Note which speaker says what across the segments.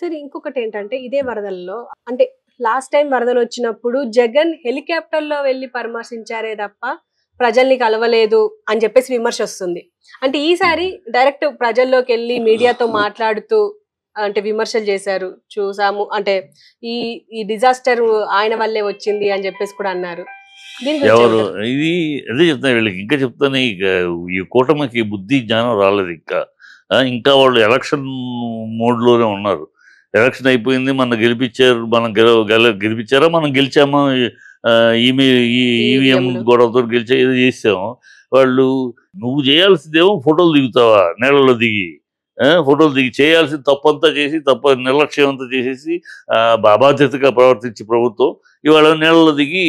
Speaker 1: సరే ఇంకొకటి ఏంటంటే ఇదే వరదల్లో అంటే లాస్ట్ టైం వరదలు వచ్చినప్పుడు జగన్ హెలికాప్టర్ లో వెళ్ళి పరామర్శించారే తప్ప ప్రజల్ని కలవలేదు అని చెప్పేసి విమర్శ వస్తుంది అంటే ఈసారి డైరెక్ట్ ప్రజల్లోకి వెళ్ళి మీడియాతో మాట్లాడుతూ అంటే విమర్శలు చేశారు చూసాము అంటే ఈ ఈ డిజాస్టర్ ఆయన వల్లే వచ్చింది అని చెప్పేసి కూడా అన్నారు ఎవరు
Speaker 2: ఇది అదే చెప్తాను వీళ్ళకి ఇంకా చెప్తాను ఇక ఈ కూటమికి బుద్ధి జ్ఞానం రాలేదు ఇంకా ఇంకా వాళ్ళు ఎలక్షన్ మోడ్లోనే ఉన్నారు ఎలక్షన్ అయిపోయింది మనం గెలిపించారు మనం గెలిపించారా మనం గెలిచామా ఈమె ఈవీఎం గొడవతో గెలిచా ఏదో చేసాము వాళ్ళు నువ్వు చేయాల్సిందేమో ఫోటోలు దిగుతావా నీళ్ళలో దిగి ఫోటోలు దిగి చేయాల్సిన తప్పంతా చేసి తప్ప నిర్లక్ష్యం అంతా చేసేసి బాధ్యతగా ప్రవర్తించి ప్రభుత్వం ఇవాళ నీళ్ళలో దిగి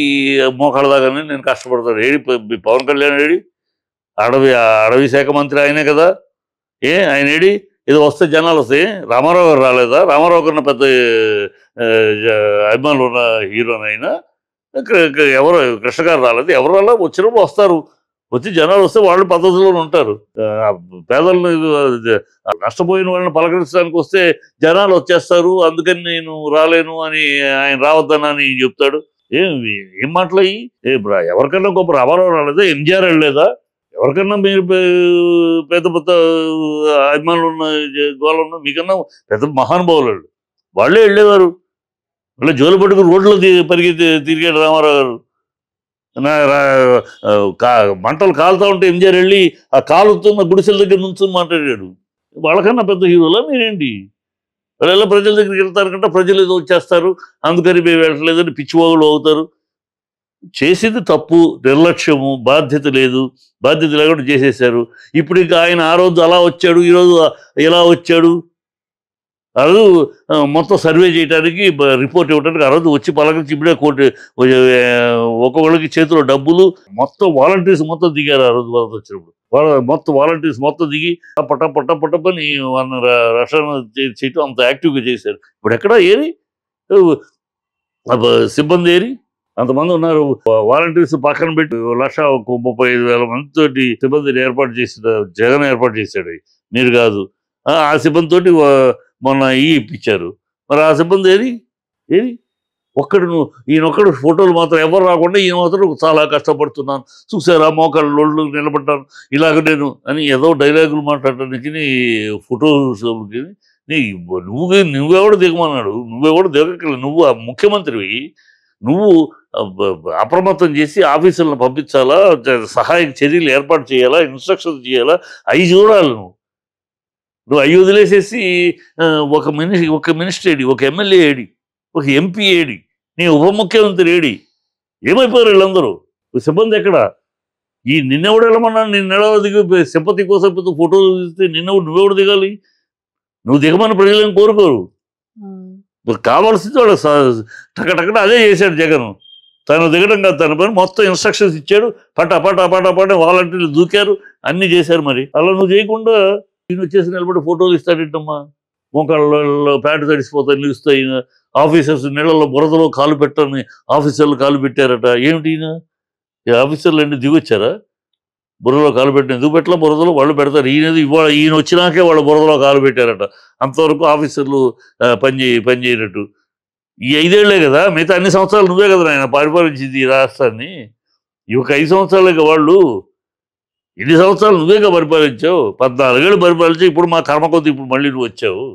Speaker 2: మోకాళ్ళ దాకానే నేను కష్టపడతాను ఏడి పవన్ కళ్యాణ్ రెడ్డి అడవి అడవి శాఖ మంత్రి ఆయనే కదా ఏ ఆయన ఏడి ఇది వస్తే జనాలు వస్తాయి రామారావు గారు రాలేదా రామారావు గారిని పెద్ద అభిమానులు ఉన్న హీరోనైనా ఎవరు కృష్ణ గారు రాలేదు ఎవరు రాలా వచ్చినప్పుడు వస్తారు వచ్చి జనాలు వస్తే వాళ్ళు పద్ధతిలో ఉంటారు పేదలను నష్టపోయిన వాళ్ళని పలకరించడానికి వస్తే జనాలు వచ్చేస్తారు అందుకని నేను రాలేను అని ఆయన రావద్దని చెప్తాడు ఏం ఏం ఏ ఎవరికైనా గొప్ప రామారావు రాలేదా ఎంజిఆర్ వెళ్ళలేదా ఎవరికన్నా మీరు పెద్ద పెద్ద అభిమానులు ఉన్న గోళ ఉన్న మీకన్నా పెద్ద మహానుభావులు వాళ్ళే వెళ్ళేవారు మళ్ళీ జోలు పట్టుకుని రోడ్లో పరిగి తిరిగాడు రామారావు గారు మంటలు కాలుతూ ఉంటే ఎంజిఆర్ వెళ్ళి ఆ కాలుతున్న గుడిసెల దగ్గర నుంచి మాట్లాడాడు వాళ్ళకన్నా పెద్ద హీరోలా మీరేంటి వాళ్ళు ఎలా ప్రజల దగ్గరికి వెళ్తారు కంటే ప్రజలు ఏదో వచ్చేస్తారు అందుకని మేము వెళ్ళట్లేదని పిచ్చివాగులు అవుతారు చేసింది తప్పు నిర్లక్ష్యము బాధ్యత లేదు బాధ్యత లేకుండా చేసేసారు ఇప్పుడు ఇంకా ఆయన ఆ రోజు అలా వచ్చాడు ఈరోజు ఇలా వచ్చాడు ఆ రోజు మొత్తం సర్వే చేయడానికి రిపోర్ట్ ఇవ్వడానికి ఆ రోజు వచ్చి పలకరించి ఇప్పుడే కోటి ఒకవేళకి చేతిలో డబ్బులు మొత్తం వాలంటీర్స్ మొత్తం దిగారు ఆ రోజు వరద వచ్చినప్పుడు మొత్తం వాలంటీర్స్ మొత్తం దిగి పట్ట పట్ట పట్ట పని రక్షణ చేయటం అంత యాక్టివ్గా చేశారు ఇప్పుడు ఎక్కడ ఏరి సిబ్బంది ఏరి అంతమంది ఉన్నారు వాలంటీర్స్ పక్కన పెట్టి లక్ష ఒక ముప్పై ఐదు వేల మందితో సిబ్బందిని ఏర్పాటు చేసిన జగన్ ఏర్పాటు చేశాడు మీరు కాదు ఆ తోటి మొన్న ఈ ఇప్పించారు మరి ఆ సిబ్బంది ఏది ఏది ఒక్కడు నువ్వు ఈయనొక్కడు ఫోటోలు మాత్రం ఎవరు రాకుండా ఈయన మాత్రం చాలా కష్టపడుతున్నాను చూసారా మోకాళ్ళ లోళ్ళు నిలబడ్డాను ఇలాగ నేను అని ఏదో డైలాగులు మాట్లాడటానికి ఫోటో నీ నువ్వు కూడా దిగమన్నాడు కూడా దిగక్కర్లేదు నువ్వు ఆ ముఖ్యమంత్రివి నువ్వు అప్రమత్తం చేసి ఆఫీసులను పంపించాలా సహాయక చర్యలు ఏర్పాటు చేయాలా ఇన్స్ట్రక్షన్స్ చేయాలా అవి చూడాలి నువ్వు నువ్వు అవి వదిలేసేసి ఒక మిని ఒక మినిస్టర్ ఏడి ఒక ఎమ్మెల్యే ఏడి ఒక ఎంపీ ఏడి నీ ఉప ముఖ్యమంత్రి ఏడి ఏమైపోయారు వీళ్ళందరూ సిబ్బంది ఎక్కడ ఈ నిన్నెవడు వెళ్ళమన్నా నిన్నెవడో దిగి సింపతి కోసం ఫోటోలు తీస్తే నిన్నెవడు నువ్వెవడు దిగాలి నువ్వు దిగమని ప్రజలను కోరుకోరు మరి కావాల్సింది వాడు టకటకట అదే చేశాడు జగన్ తను దిగడం కాదు తన పని మొత్తం ఇన్స్ట్రక్షన్స్ ఇచ్చాడు పట పట పట పట వాలంటీర్లు దూకారు అన్నీ చేశారు మరి అలా నువ్వు చేయకుండా నేను వచ్చేసి నిలబడి ఫోటోలు ఇస్తాడేంటమ్మా మోకాళ్ళలో ప్యాంట్ తడిసిపోతాయి నిలుస్తాయి ఆఫీసర్స్ నీళ్ళలో బురదలో కాలు పెట్టని ఆఫీసర్లు కాలు పెట్టారట ఏమిటి ఈయన ఆఫీసర్లు అన్నీ దిగొచ్చారా బురదలో కాలు పెట్టిన ఎందుకు పెట్టలే బురదలో వాళ్ళు పెడతారు ఈయనది ఇవాళ ఈయన వచ్చినాకే వాళ్ళు బురదలో కాలు పెట్టారట అంతవరకు ఆఫీసర్లు పని పనిచేయనట్టు ఈ ఐదేళ్లే కదా మిగతా అన్ని సంవత్సరాలు నువ్వే కదా ఆయన పరిపాలించింది ఈ రాష్ట్రాన్ని ఈ ఒక ఐదు సంవత్సరాలకి వాళ్ళు ఎన్ని సంవత్సరాలు నువ్వే పరిపాలించావు పద్నాలుగేళ్ళు పరిపాలించావు ఇప్పుడు మా కర్మ కొద్ది ఇప్పుడు మళ్ళీ నువ్వు వచ్చావు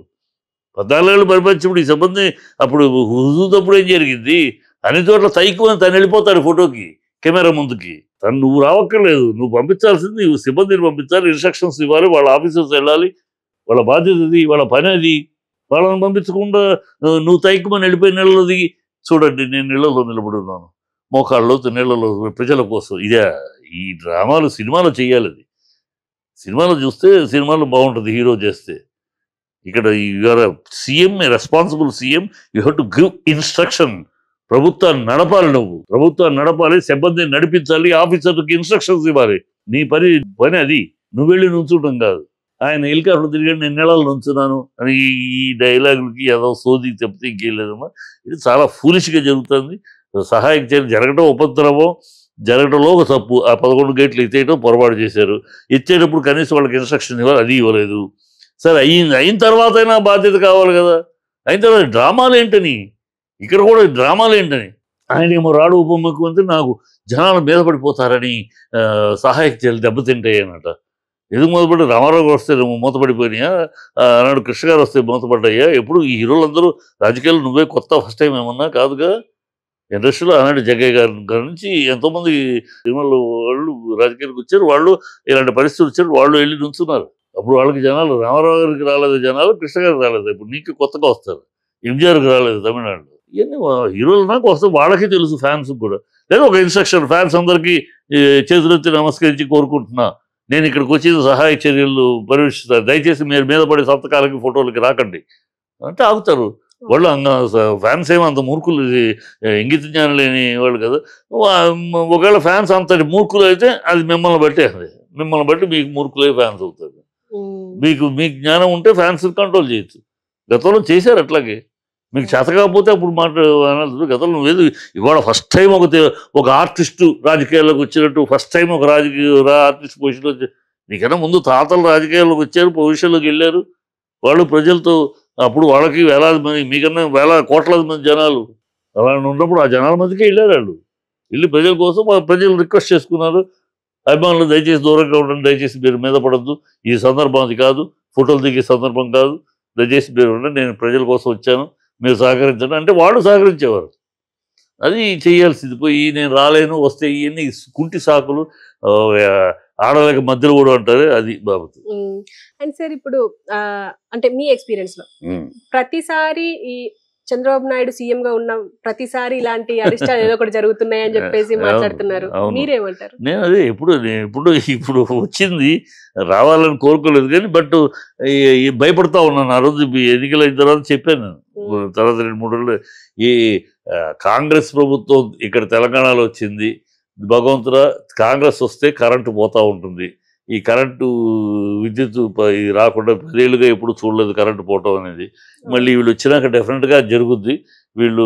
Speaker 2: పద్నాలుగేళ్ళు పరిపాలించినప్పుడు ఈ సంబంధం అప్పుడు హుజూతప్పుడు ఏం జరిగింది అన్ని చోట్ల తైకు అని తను వెళ్ళిపోతాడు ఫోటోకి కెమెరా ముందుకి తను నువ్వు రావక్కర్లేదు నువ్వు పంపించాల్సింది సిబ్బందిని పంపించాలి ఇన్స్ట్రక్షన్స్ ఇవ్వాలి వాళ్ళ ఆఫీసర్స్ వెళ్ళాలి వాళ్ళ బాధ్యత అది వాళ్ళ పని అది వాళ్ళని పంపించకుండా నువ్వు తైకుమని వెళ్ళిపోయిన నెలలో దిగి చూడండి నేను నీళ్ళలో నిలబడున్నాను మోకాళ్ళలో నీళ్ళలో ప్రజల కోసం ఇదే ఈ డ్రామాలు సినిమాలో చేయాలి అది సినిమాలో చూస్తే సినిమాలో బాగుంటుంది హీరో చేస్తే ఇక్కడ you are CM responsible CM you have to give instruction ప్రభుత్వాన్ని నడపాలి నువ్వు ప్రభుత్వాన్ని నడపాలి సిబ్బందిని నడిపించాలి ఆఫీసర్కి ఇన్స్ట్రక్షన్స్ ఇవ్వాలి నీ పని పని అది నువ్వు వెళ్ళి నుంచుటం కాదు ఆయన హెలికాప్టర్ తిరిగాడు నేను నెలలు నుంచున్నాను అని ఈ డైలాగులకి ఏదో సోది చెప్తే ఇంకేలేదమ్మా ఇది చాలా ఫూలిష్గా జరుగుతుంది సహాయం చేయడం జరగటం ఉపద్రవం జరగడంలో ఒక తప్పు ఆ పదకొండు గేట్లు ఎత్తేయటం పొరపాటు చేశారు ఎత్తేటప్పుడు కనీసం వాళ్ళకి ఇన్స్ట్రక్షన్ ఇవ్వాలి అది ఇవ్వలేదు సరే అయిన అయిన తర్వాత అయినా బాధ్యత కావాలి కదా అయిన తర్వాత డ్రామాలు ఏంటని ఇక్కడ కూడా డ్రామాలు ఏంటని ఆయన ఏమో రాడు ఉప ముఖ్యమంత్రి నాకు జనాలు మీద పడిపోతారని సహాయక చర్యలు దెబ్బతింటాయి అనట ఎందుకు మొదలుపడి రామారావు గారు వస్తే మూతపడిపోయినాయా నాడు కృష్ణ గారు వస్తే మూతపడ్డాయా ఎప్పుడు ఈ హీరోలందరూ రాజకీయాలు నువ్వే కొత్త ఫస్ట్ టైం ఏమన్నా కాదుగా ఇండస్ట్రీలో ఆనాడు జగ్గయ్య గారి గారి నుంచి ఎంతోమంది సినిమాలు వాళ్ళు రాజకీయాలకు వచ్చారు వాళ్ళు ఇలాంటి పరిస్థితులు వచ్చారు వాళ్ళు వెళ్ళి నుంచున్నారు అప్పుడు వాళ్ళకి జనాలు రామారావు గారికి రాలేదు జనాలు కృష్ణ గారికి రాలేదు ఇప్పుడు నీకు కొత్తగా వస్తారు ఎంజిఆర్కి రాలేదు తమిళనాడులో ఇవన్నీ హీరోలు నాకు వస్తే వాళ్ళకి తెలుసు ఫ్యాన్స్ కూడా లేదా ఒక ఇన్స్ట్రక్షన్ ఫ్యాన్స్ అందరికీ చేతులెత్తి నమస్కరించి కోరుకుంటున్నా నేను ఇక్కడికి వచ్చి సహాయ చర్యలు పర్యవేక్షిస్తాను దయచేసి మీరు మీద పడే సప్తకాలకి ఫోటోలకి రాకండి అంటే ఆగుతారు వాళ్ళు ఫ్యాన్స్ ఏమో అంత మూర్ఖులు ఇంగిత జ్ఞానం లేని వాళ్ళు కదా ఒకవేళ ఫ్యాన్స్ అంతటి మూర్ఖులు అయితే అది మిమ్మల్ని బట్టే అది మిమ్మల్ని బట్టి మీకు మూర్ఖులే ఫ్యాన్స్ అవుతుంది మీకు మీకు జ్ఞానం ఉంటే ఫ్యాన్స్ కంట్రోల్ చేయొచ్చు గతంలో చేశారు అట్లాగే మీకు చేత కాకపోతే అప్పుడు మాట అనదు గతంలో లేదు ఇవాళ ఫస్ట్ టైం ఒక ఒక ఆర్టిస్టు రాజకీయాల్లోకి వచ్చినట్టు ఫస్ట్ టైం ఒక రాజకీయ ఆర్టిస్ట్ పొజిషన్లో నీకన్నా ముందు తాతలు రాజకీయాల్లోకి వచ్చారు పొజిషన్లోకి వెళ్ళారు వాళ్ళు ప్రజలతో అప్పుడు వాళ్ళకి వేలాది మంది మీకన్నా వేల కోట్లాది మంది జనాలు అలా ఉన్నప్పుడు ఆ జనాల మధ్యకే వెళ్ళారు వాళ్ళు వెళ్ళి ప్రజల కోసం ప్రజలు రిక్వెస్ట్ చేసుకున్నారు అభిమానులు దయచేసి దూరంగా ఉండండి దయచేసి మీరు మీద పడద్దు ఈ సందర్భం అది కాదు ఫోటోలు దిగే సందర్భం కాదు దయచేసి మీరు ఉండండి నేను ప్రజల కోసం వచ్చాను మీరు సహకరించడం అంటే వాళ్ళు సహకరించేవారు అది చేయాల్సింది పోయి నేను రాలేను వస్తే ఇవన్నీ కుంటి సాకులు ఆడలేక మధ్యలో కూడా అంటారు అది బాబు
Speaker 1: అండ్ సార్ ఇప్పుడు అంటే మీ ఎక్స్పీరియన్స్ లో ప్రతిసారి ఈ చంద్రబాబు నాయుడు సీఎం గా ఉన్న ప్రతిసారి ఇలాంటి అరిష్టాలు ఏదో ఒకటి జరుగుతున్నాయి అని చెప్పేసి మాట్లాడుతున్నారు మీరేమంటారు
Speaker 2: నేను అదే ఇప్పుడు ఇప్పుడు ఇప్పుడు వచ్చింది రావాలని కోరుకోలేదు కానీ బట్ భయపడతా ఉన్నాను ఆ రోజు ఎన్నికలు అయిన తర్వాత చెప్పాను తర్వాత రెండు మూడు రోజులు ఈ కాంగ్రెస్ ప్రభుత్వం ఇక్కడ తెలంగాణలో వచ్చింది భగవంతుడ కాంగ్రెస్ వస్తే కరెంటు పోతూ ఉంటుంది ఈ కరెంటు విద్యుత్ రాకుండా పదేళ్ళుగా ఎప్పుడు చూడలేదు కరెంటు పోవటం అనేది మళ్ళీ వీళ్ళు వచ్చినాక డెఫినెట్గా జరుగుద్ది వీళ్ళు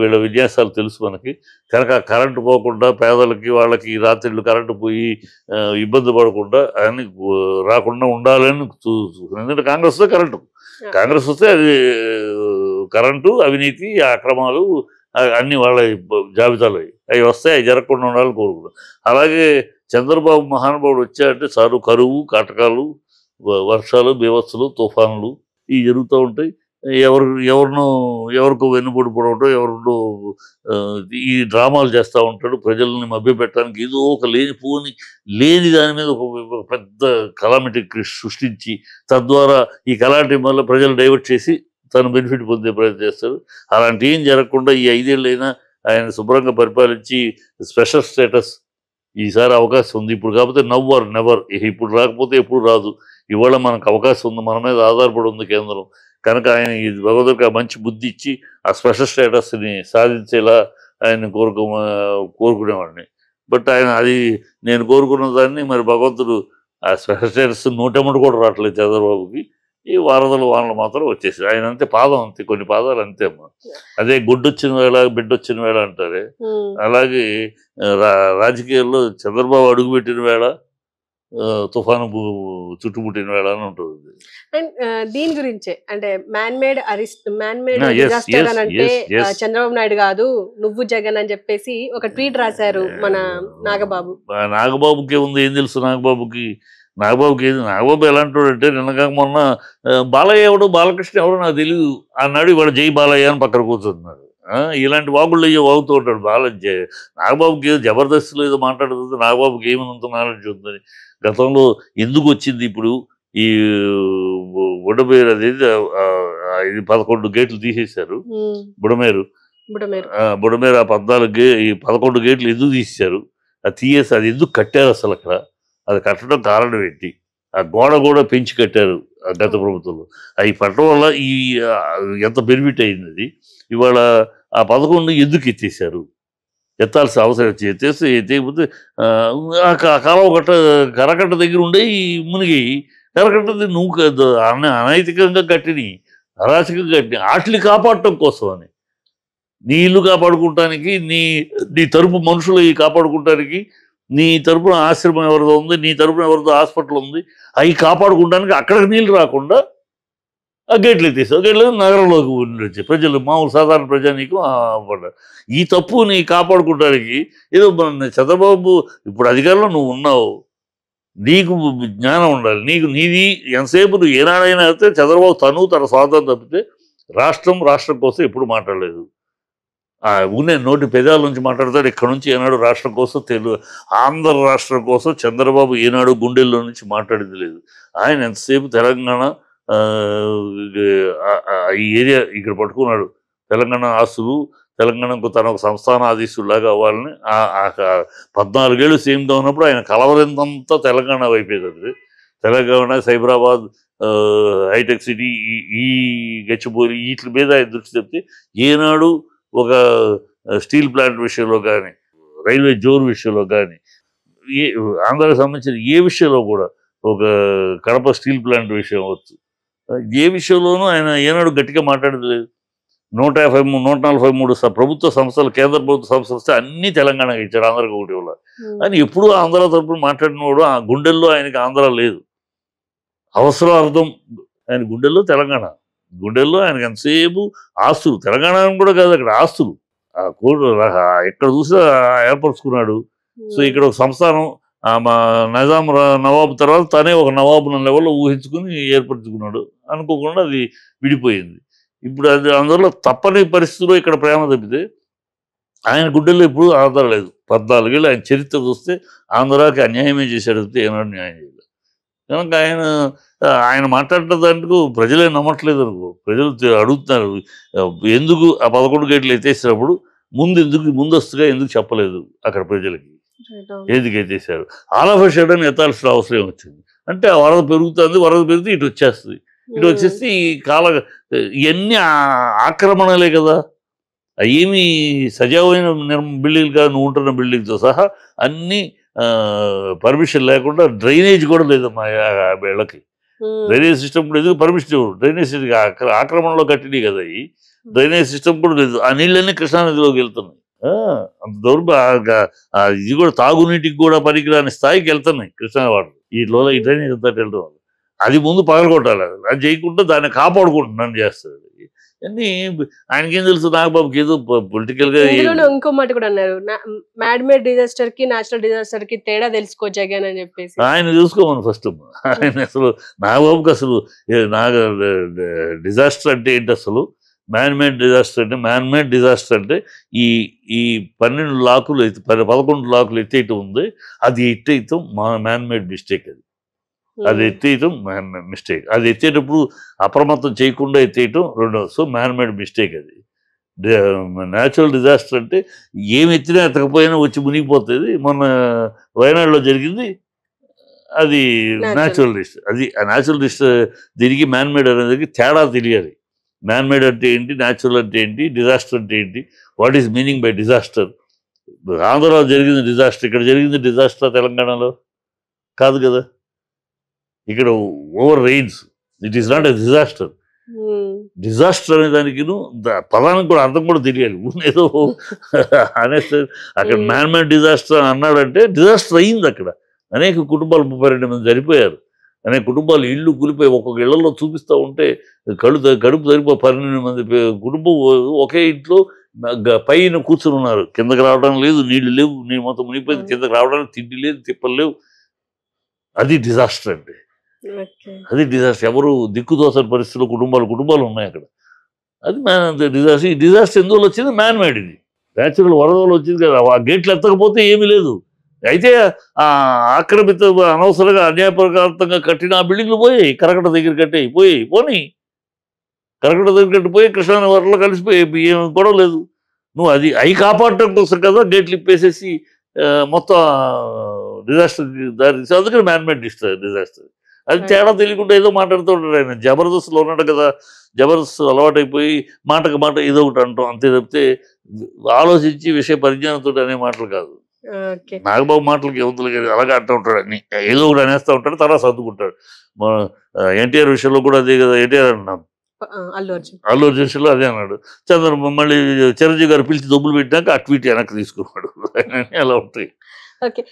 Speaker 2: వీళ్ళ విన్యాసాలు తెలుసు మనకి కనుక కరెంటు పోకుండా పేదలకి వాళ్ళకి రాత్రిళ్ళు కరెంటు పోయి ఇబ్బంది పడకుండా అని రాకుండా ఉండాలని ఎందుకంటే కాంగ్రెస్ వస్తే కరెంటు కాంగ్రెస్ వస్తే అది కరెంటు అవినీతి అక్రమాలు అన్నీ వాళ్ళ జాబితాలు అయ్యి అవి వస్తే అవి జరగకుండా ఉండాలని కోరుకుంటాం అలాగే చంద్రబాబు మహానుభావుడు వచ్చాడంటే సారు కరువు కటకాలు వర్షాలు బీవత్సలు తుఫాన్లు ఇవి జరుగుతూ ఉంటాయి ఎవరు ఎవరినో ఎవరికో వెన్నుపడి పడవటం ఎవరినో ఈ డ్రామాలు చేస్తూ ఉంటాడు ప్రజల్ని మభ్యపెట్టడానికి ఏదో ఒక లేని పోని లేని దాని మీద ఒక పెద్ద కలామిటీ సృష్టించి తద్వారా ఈ కలామిటీ వల్ల ప్రజలు డైవర్ట్ చేసి తను బెనిఫిట్ పొందే ప్రయత్నం చేస్తాడు అలాంటి ఏం జరగకుండా ఈ ఐదేళ్ళైనా ఆయన శుభ్రంగా పరిపాలించి స్పెషల్ స్టేటస్ ఈసారి అవకాశం ఉంది ఇప్పుడు కాకపోతే నవ్వర్ నెవర్ ఇప్పుడు రాకపోతే ఎప్పుడు రాదు ఇవాళ మనకు అవకాశం ఉంది మన మీద ఆధారపడి ఉంది కేంద్రం కనుక ఆయన భగవద్కి మంచి బుద్ధి ఇచ్చి ఆ స్పెషల్ స్టేటస్ని సాధించేలా ఆయన కోరుకు కోరుకునేవాడిని బట్ ఆయన అది నేను కోరుకున్న దాన్ని మరి భగవంతుడు ఆ స్పెషల్ స్టేటస్ నూటెమ్మడి కూడా రావట్లేదు చంద్రబాబుకి ఈ వరదలు వానలు మాత్రం వచ్చేసి ఆయన అంతే పాదం అంతే కొన్ని పాదాలు అంతే అమ్మా అదే గుడ్డు వచ్చిన వేళ బిడ్డ వచ్చిన వేళ అంటారే అలాగే రాజకీయాల్లో చంద్రబాబు అడుగుపెట్టిన వేళ తుఫాను చుట్టుముట్టిన వేళ అని ఉంటుంది
Speaker 1: అండ్ దీని గురించే అంటే మ్యాన్ మేడ్ అరిస్ట్ మ్యాన్ మేడ్ అంటే చంద్రబాబు నాయుడు కాదు నువ్వు జగన్ అని చెప్పేసి ఒక ట్వీట్ రాశారు మన నాగబాబు
Speaker 2: నాగబాబుకి ఉంది ఏం తెలుసు నాగబాబుకి నాగబాబుకి నాగబాబు ఎలాంటి అంటే నిన్నగా మొన్న బాలయ్య ఎవడు బాలకృష్ణ ఎవడు నాకు తెలియదు అన్నాడు ఇవాడు జై బాలయ్య అని పక్కన కూర్చుంటున్నాడు ఇలాంటి వాగుళ్ళు అయ్యో వాగుతూ ఉంటాడు బాలయ్య నాగబాబుకి ఏదో జబర్దస్త్లో ఏదో మాట్లాడుతుంది నాగబాబుకి ఏమైనంత నాలెడ్జ్ ఉందని గతంలో ఎందుకు వచ్చింది ఇప్పుడు ఈ బుడమేరు అది ఇది పదకొండు గేట్లు తీసేశారు బుడమేరు బుడమేరు ఆ పద్నాలుగు గే ఈ పదకొండు గేట్లు ఎందుకు తీసేశారు అది తీయేసి అది ఎందుకు కట్టారు అసలు అక్కడ అది కట్టడం కారణం ఏంటి ఆ గోడ కూడా పెంచి కట్టారు గత ప్రభుత్వంలో అవి పట్టడం వల్ల ఈ ఎంత బెనిఫిట్ అయింది అది ఇవాళ ఆ పథకంలో ఎందుకు ఎత్తేసారు ఎత్తాల్సిన అవసరం ఎత్తేస్తే ఎత్తేయకపోతే ఆ కాలం కట్ట కరకట్ట దగ్గర ఉండే మునిగి కరకట్టది నువ్వు అనైతికంగా కట్టిని అరాచకంగా కట్టిని వాటిని కాపాడటం కోసం అని నీ ఇల్లు కాపాడుకోవటానికి నీ నీ తరుపు మనుషులు కాపాడుకోవటానికి నీ తరపున ఆశ్రమం ఎవరిదో ఉంది నీ తరపున ఎవరిదో హాస్పిటల్ ఉంది అవి కాపాడుకోవడానికి అక్కడికి నీళ్ళు రాకుండా ఆ గేట్లు ఎత్తేసావు గేట్లు నగరంలోకి వచ్చి ప్రజలు మామూలు సాధారణ ప్రజా నీకు ఈ తప్పు నీ కాపాడుకోవడానికి ఏదో మన చంద్రబాబు ఇప్పుడు అధికారంలో నువ్వు ఉన్నావు నీకు జ్ఞానం ఉండాలి నీకు నీది ఎంతసేపు నువ్వు ఏనాడైనా అయితే చంద్రబాబు తను తన స్వాతంత్రం తప్పితే రాష్ట్రం రాష్ట్రం కోసం ఎప్పుడు మాట్లాడలేదు ఊనే నోటి పెదాల నుంచి మాట్లాడతాడు ఇక్కడ నుంచి ఏనాడు రాష్ట్రం కోసం తెలుగు ఆంధ్ర రాష్ట్రం కోసం చంద్రబాబు ఏనాడు గుండెల్లో నుంచి మాట్లాడేది లేదు ఆయన ఎంతసేపు తెలంగాణ ఈ ఏరియా ఇక్కడ పట్టుకున్నాడు తెలంగాణ ఆస్తులు తెలంగాణకు తన ఒక సంస్థాన ఆదేశులాగా అవ్వాలని పద్నాలుగేళ్ళు సీఎంగా ఉన్నప్పుడు ఆయన కలవరింతంతా తెలంగాణ వైపేది తెలంగాణ సైబరాబాద్ హైటెక్ సిటీ ఈ గచ్చిబోలి వీటి మీద ఆయన దృష్టి చెప్తే ఏనాడు ఒక స్టీల్ ప్లాంట్ విషయంలో కానీ రైల్వే జోన్ విషయంలో కానీ ఏ ఆంధ్రాకి సంబంధించిన ఏ విషయంలో కూడా ఒక కడప స్టీల్ ప్లాంట్ విషయం అవచ్చు ఏ విషయంలోనూ ఆయన ఏనాడు గట్టిగా మాట్లాడలేదు లేదు నూట యాభై మూడు నూట నలభై మూడు ప్రభుత్వ సంస్థలు కేంద్ర ప్రభుత్వ సంస్థలు వస్తే అన్నీ తెలంగాణకి ఇచ్చారు ఆంధ్రకు ఒకటి వల్ల అని ఎప్పుడూ ఆంధ్ర తరపున మాట్లాడినోడు ఆ గుండెల్లో ఆయనకి ఆంధ్ర లేదు అవసరం అర్థం ఆయన గుండెల్లో తెలంగాణ గుండెల్లో ఆయనకు ఎంతసేపు ఆస్తులు తెలంగాణ కూడా కాదు అక్కడ ఆస్తులు ఆ కోర్టు ఎక్కడ చూస్తే ఏర్పరచుకున్నాడు సో hmm. ఇక్కడ ఒక సంస్థానం మా నిజాం నవాబు తర్వాత తనే ఒక నవాబు లెవెల్లో ఊహించుకుని ఏర్పరచుకున్నాడు అనుకోకుండా అది విడిపోయింది ఇప్పుడు అది అందువల్ల తప్పని పరిస్థితిలో ఇక్కడ ప్రేమ తప్పితే ఆయన గుడ్డల్లో ఇప్పుడు లేదు పద్నాలుగేళ్ళు ఆయన చరిత్ర చూస్తే ఆంధ్రాకి అన్యాయమే చేశాడు ఏనాడు న్యాయం చేయలేదు కనుక ఆయన ఆయన మాట్లాడేటందుకు ప్రజలే నమ్మట్లేదు అనుకో ప్రజలు అడుగుతున్నారు ఎందుకు ఆ పదకొండు గేట్లు ఎత్తేసినప్పుడు ముందు ఎందుకు ముందస్తుగా ఎందుకు చెప్పలేదు అక్కడ ప్రజలకి ఎందుకు ఎత్తేసారు ఆలఫ ఆఫ్ ఎత్తాల్సిన అవసరం వచ్చింది అంటే వరద పెరుగుతుంది వరద పెరిగితే ఇటు వచ్చేస్తుంది ఇటు వచ్చేసి ఈ కాల ఇవన్నీ ఆక్రమణలే కదా ఏమి సజావైన బిల్డింగ్ కాదు నువ్వు ఉంటున్న బిల్డింగ్తో సహా అన్నీ పర్మిషన్ లేకుండా డ్రైనేజ్ కూడా లేదు మా వీళ్ళకి డ్రైనేజ్ సిస్టమ్ కూడా లేదు పర్మిషన్ డ్రైనేజ్ ఆక్రమణలో కట్టినాయి కదా ఈ డ్రైనేజ్ సిస్టమ్ కూడా లేదు ఆ నీళ్ళన్నీ కృష్ణానదిలోకి వెళ్తున్నాయి అంత దౌర్భ ఇది కూడా తాగునీటికి కూడా పనికిరాని స్థాయికి వెళ్తున్నాయి కృష్ణా వాటర్ ఈ లోల ఈ డ్రైనేజ్ అంతా వెళ్ళడం అది ముందు పగలగొట్టాలి అది చేయకుండా దాన్ని కాపాడుకుంటున్నాను చేస్తుంది అన్ని ఆయనకేం తెలుసు నాగబాబుకి ఏదో పొలిటికల్ గా
Speaker 1: ఇంకో మాట కూడా అన్నారు మ్యాడ్మేడ్ మేడ్ డిజాస్టర్ కి నేచురల్ డిజాస్టర్ కి తేడా తెలుసుకో జగన్ అని చెప్పేసి
Speaker 2: ఆయన చూసుకోమని ఫస్ట్ ఆయన అసలు నాగబాబుకి అసలు నాగ డిజాస్టర్ అంటే ఏంటి అసలు మ్యాన్మేడ్ డిజాస్టర్ అంటే మ్యాన్మేడ్ డిజాస్టర్ అంటే ఈ ఈ పన్నెండు లాకులు పదకొండు లాకులు ఎత్తేయటం ఉంది అది ఎత్తేయటం మా మ్యాన్మేడ్ మేడ్ మిస్టేక్ అది అది hmm. ఎత్తేయటం మిస్టేక్ అది ఎత్తేటప్పుడు అప్రమత్తం చేయకుండా ఎత్తేయటం రెండో సో మ్యాన్ మేడ్ మిస్టేక్ అది న్యాచురల్ డిజాస్టర్ అంటే ఏమి ఎత్తినా ఎత్తకపోయినా వచ్చి మునిగిపోతుంది మొన్న వయనాడులో జరిగింది అది న్యాచురల్ డిస్టర్ అది న్యాచురల్ డిస్టర్ దీనికి మ్యాన్ మేడ్ అనేది తేడా తెలియాలి మ్యాన్ మేడ్ అంటే ఏంటి న్యాచురల్ అంటే ఏంటి డిజాస్టర్ అంటే ఏంటి what is meaning by disaster ఆంధ్రలో జరిగింది డిజాస్టర్ ఇక్కడ జరిగింది డిజాస్టర్ తెలంగాణలో కాదు కదా ఇక్కడ over rains it is not a disaster disaster అనే దానికి పదానికి కూడా అర్థం కూడా తెలియాలి ఏదో అనేస్తే అక్కడ మ్యాన్ మ్యాన్ డిజాస్టర్ అని అన్నాడంటే డిజాస్టర్ అయింది అక్కడ అనేక కుటుంబాలు ముప్పై రెండు మంది చనిపోయారు అనేక కుటుంబాలు ఇల్లు కూలిపోయి ఒక్కొక్క ఇళ్లలో చూపిస్తూ ఉంటే కడుపు కడుపు సరిపోయి పన్నెండు మంది కుటుంబం ఒకే ఇంట్లో పైన కూర్చుని ఉన్నారు కిందకి రావడం లేదు నీళ్లు లేవు నేను మొత్తం మునిగిపోయింది hmm. కిందకి రావడానికి తిండి లేదు తిప్పలు లేవు అది డిజాస్టర్ అంటే అది డిజాస్టర్ ఎవరు దిక్కుదోసని పరిస్థితుల్లో కుటుంబాలు కుటుంబాలు ఉన్నాయి అక్కడ అది మ్యాన్ డిజాస్టర్ ఈ డిజాస్టర్ ఎందువల్ల వచ్చింది మ్యాన్ మేడ్ ఇది న్యాచురల్ వరద వల్ల వచ్చింది కదా ఆ గేట్లు ఎత్తకపోతే ఏమీ లేదు అయితే ఆ ఆక్రమిత అనవసరంగా అన్యాయపరకార్థంగా కట్టిన ఆ బిల్డింగ్లు పోయి కరకట దగ్గర కట్టే పోయి పోనీ కరకట దగ్గర పోయి కృష్ణాని వరలో కలిసిపోయి ఏమి గొడవ లేదు నువ్వు అది అవి కాపాడటం కోసం కదా గేట్లు ఇప్పేసేసి మొత్తం డిజాస్టర్ దారి అందుకని మ్యాన్మేడ్ డిస్టర్ డిజాస్టర్ అది తేడా తెలియకుండా ఏదో మాట్లాడుతూ ఉంటాడు ఆయన జబర్దస్త్లో ఉన్నాడు కదా జబర్దస్త్ అలవాటైపోయి మాటకు మాట ఏదో ఒకటి అంటాం అంతే తప్పితే ఆలోచించి విషయ పరిజ్ఞానంతో అనే మాటలు కాదు నాగబాబు మాటలకి యువతలు అలాగే అంటూ ఉంటాడు అని ఏదో ఒకటి అనేస్తూ ఉంటాడు తర్వాత సర్దుకుంటాడు మన ఎన్టీఆర్ విషయంలో కూడా అదే కదా ఎన్టీఆర్ అంటున్నాం అల్లు అర్జున్ అర్జున్ అదే అన్నాడు చంద్ర మళ్ళీ చిరంజీవి గారు పిలిచి దొబ్బులు పెట్టినాక అటు ఇటు వెనక్కి తీసుకున్నాడు అలా ఉంటాయి
Speaker 1: ఓకే